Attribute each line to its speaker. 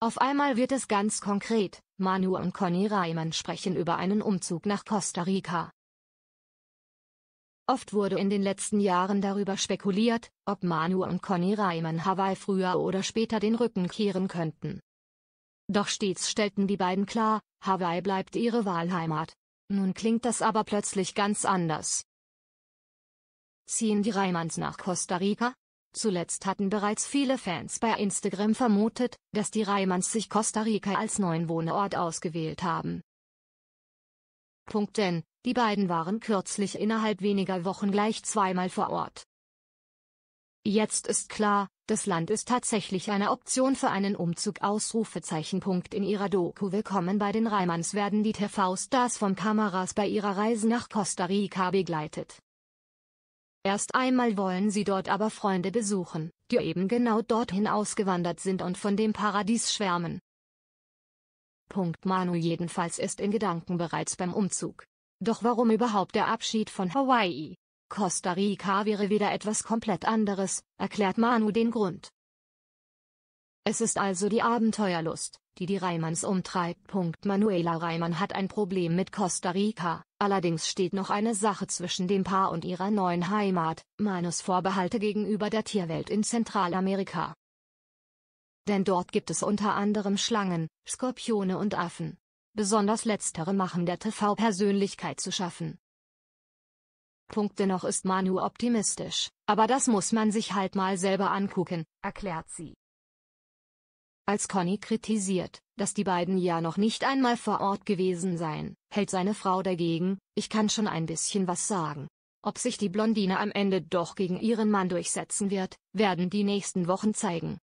Speaker 1: Auf einmal wird es ganz konkret, Manu und Conny Reimann sprechen über einen Umzug nach Costa Rica. Oft wurde in den letzten Jahren darüber spekuliert, ob Manu und Conny Reimann Hawaii früher oder später den Rücken kehren könnten. Doch stets stellten die beiden klar, Hawaii bleibt ihre Wahlheimat. Nun klingt das aber plötzlich ganz anders. Ziehen die Reimanns nach Costa Rica? Zuletzt hatten bereits viele Fans bei Instagram vermutet, dass die Reimanns sich Costa Rica als neuen Wohnort ausgewählt haben. Punkt denn, die beiden waren kürzlich innerhalb weniger Wochen gleich zweimal vor Ort. Jetzt ist klar, das Land ist tatsächlich eine Option für einen Umzug Punkt in ihrer Doku Willkommen bei den Reimanns werden die TV-Stars vom Kameras bei ihrer Reise nach Costa Rica begleitet. Erst einmal wollen sie dort aber Freunde besuchen, die eben genau dorthin ausgewandert sind und von dem Paradies schwärmen. Punkt Manu jedenfalls ist in Gedanken bereits beim Umzug. Doch warum überhaupt der Abschied von Hawaii? Costa Rica wäre wieder etwas komplett anderes, erklärt Manu den Grund. Es ist also die Abenteuerlust, die die Reimanns umtreibt. Manuela Reimann hat ein Problem mit Costa Rica, allerdings steht noch eine Sache zwischen dem Paar und ihrer neuen Heimat, Manus Vorbehalte gegenüber der Tierwelt in Zentralamerika. Denn dort gibt es unter anderem Schlangen, Skorpione und Affen. Besonders letztere machen der TV-Persönlichkeit zu schaffen. Punkt dennoch ist Manu optimistisch, aber das muss man sich halt mal selber angucken, erklärt sie. Als Conny kritisiert, dass die beiden ja noch nicht einmal vor Ort gewesen seien, hält seine Frau dagegen, ich kann schon ein bisschen was sagen. Ob sich die Blondine am Ende doch gegen ihren Mann durchsetzen wird, werden die nächsten Wochen zeigen.